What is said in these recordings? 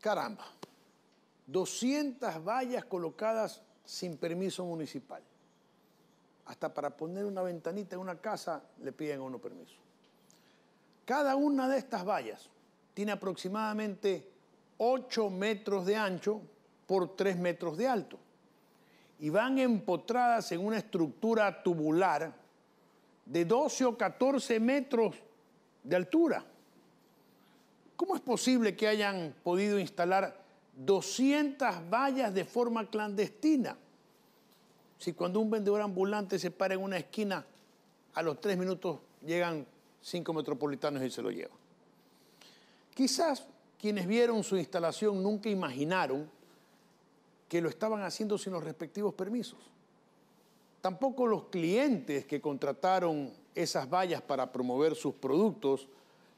Caramba, 200 vallas colocadas sin permiso municipal. Hasta para poner una ventanita en una casa le piden uno permiso. Cada una de estas vallas tiene aproximadamente 8 metros de ancho por 3 metros de alto y van empotradas en una estructura tubular de 12 o 14 metros de altura ¿Cómo es posible que hayan podido instalar 200 vallas de forma clandestina? Si cuando un vendedor ambulante se para en una esquina, a los tres minutos llegan cinco metropolitanos y se lo llevan. Quizás quienes vieron su instalación nunca imaginaron que lo estaban haciendo sin los respectivos permisos. Tampoco los clientes que contrataron esas vallas para promover sus productos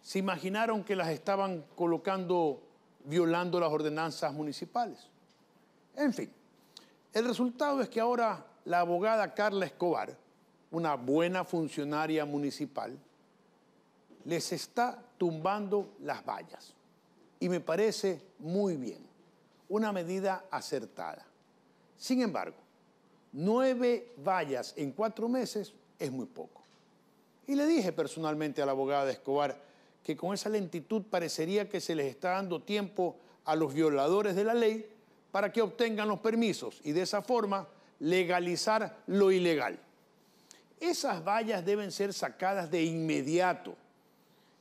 se imaginaron que las estaban colocando violando las ordenanzas municipales. En fin, el resultado es que ahora la abogada Carla Escobar, una buena funcionaria municipal, les está tumbando las vallas. Y me parece muy bien, una medida acertada. Sin embargo, nueve vallas en cuatro meses es muy poco. Y le dije personalmente a la abogada Escobar, que con esa lentitud parecería que se les está dando tiempo a los violadores de la ley para que obtengan los permisos y de esa forma legalizar lo ilegal. Esas vallas deben ser sacadas de inmediato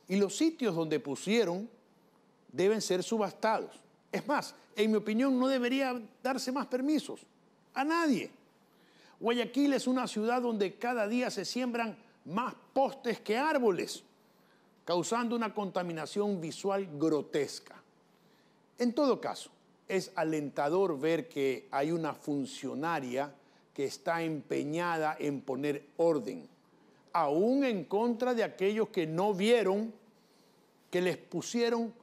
y los sitios donde pusieron deben ser subastados. Es más, en mi opinión no debería darse más permisos a nadie. Guayaquil es una ciudad donde cada día se siembran más postes que árboles causando una contaminación visual grotesca. En todo caso, es alentador ver que hay una funcionaria que está empeñada en poner orden, aún en contra de aquellos que no vieron que les pusieron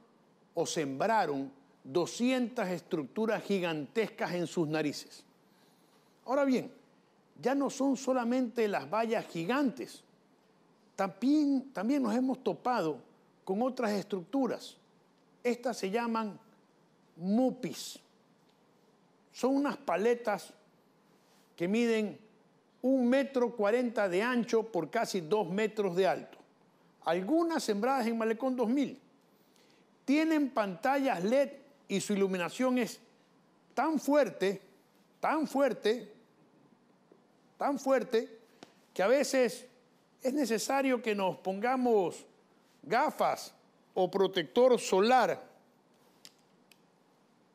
o sembraron 200 estructuras gigantescas en sus narices. Ahora bien, ya no son solamente las vallas gigantes, también, también nos hemos topado con otras estructuras. Estas se llaman MUPIs. Son unas paletas que miden un metro cuarenta de ancho por casi dos metros de alto. Algunas sembradas en Malecón 2000. Tienen pantallas LED y su iluminación es tan fuerte, tan fuerte, tan fuerte, que a veces es necesario que nos pongamos gafas o protector solar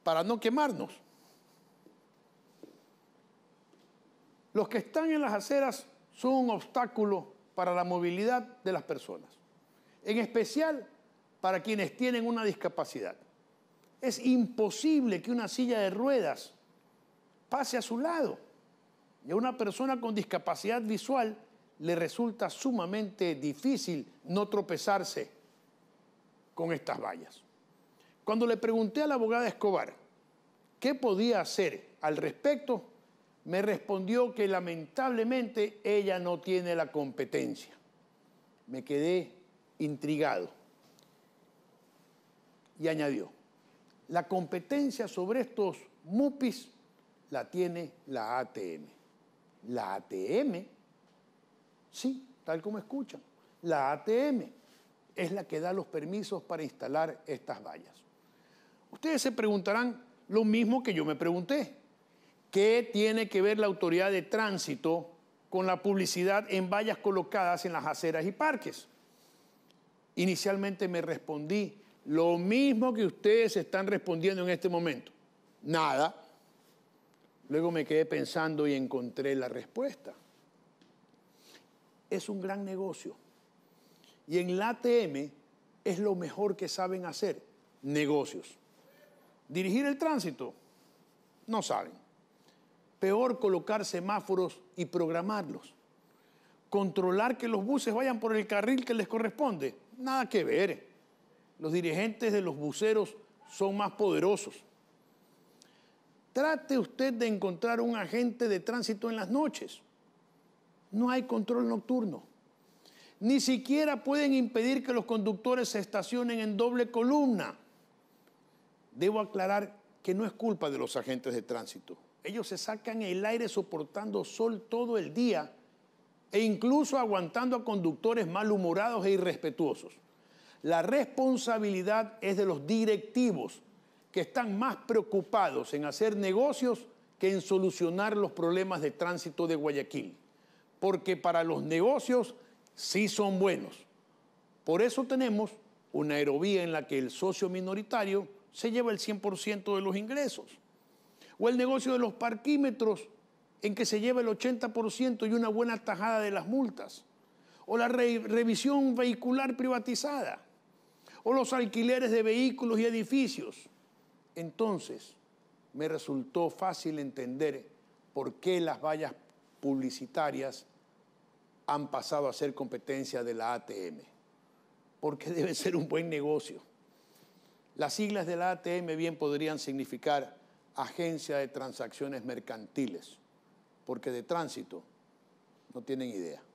para no quemarnos. Los que están en las aceras son un obstáculo para la movilidad de las personas, en especial para quienes tienen una discapacidad. Es imposible que una silla de ruedas pase a su lado y a una persona con discapacidad visual le resulta sumamente difícil no tropezarse con estas vallas. Cuando le pregunté a la abogada Escobar qué podía hacer al respecto, me respondió que lamentablemente ella no tiene la competencia. Me quedé intrigado. Y añadió, la competencia sobre estos MUPIs la tiene la ATM. La ATM Sí, tal como escuchan. La ATM es la que da los permisos para instalar estas vallas. Ustedes se preguntarán lo mismo que yo me pregunté. ¿Qué tiene que ver la autoridad de tránsito con la publicidad en vallas colocadas en las aceras y parques? Inicialmente me respondí lo mismo que ustedes están respondiendo en este momento. Nada. Luego me quedé pensando y encontré la respuesta es un gran negocio. Y en la ATM es lo mejor que saben hacer, negocios. Dirigir el tránsito, no saben. Peor colocar semáforos y programarlos. Controlar que los buses vayan por el carril que les corresponde, nada que ver. Los dirigentes de los buceros son más poderosos. Trate usted de encontrar un agente de tránsito en las noches no hay control nocturno. Ni siquiera pueden impedir que los conductores se estacionen en doble columna. Debo aclarar que no es culpa de los agentes de tránsito. Ellos se sacan el aire soportando sol todo el día e incluso aguantando a conductores malhumorados e irrespetuosos. La responsabilidad es de los directivos, que están más preocupados en hacer negocios que en solucionar los problemas de tránsito de Guayaquil porque para los negocios sí son buenos. Por eso tenemos una aerovía en la que el socio minoritario se lleva el 100% de los ingresos. O el negocio de los parquímetros, en que se lleva el 80% y una buena tajada de las multas. O la revisión vehicular privatizada. O los alquileres de vehículos y edificios. Entonces, me resultó fácil entender por qué las vallas publicitarias han pasado a ser competencia de la ATM, porque debe ser un buen negocio. Las siglas de la ATM bien podrían significar Agencia de Transacciones Mercantiles, porque de tránsito no tienen idea.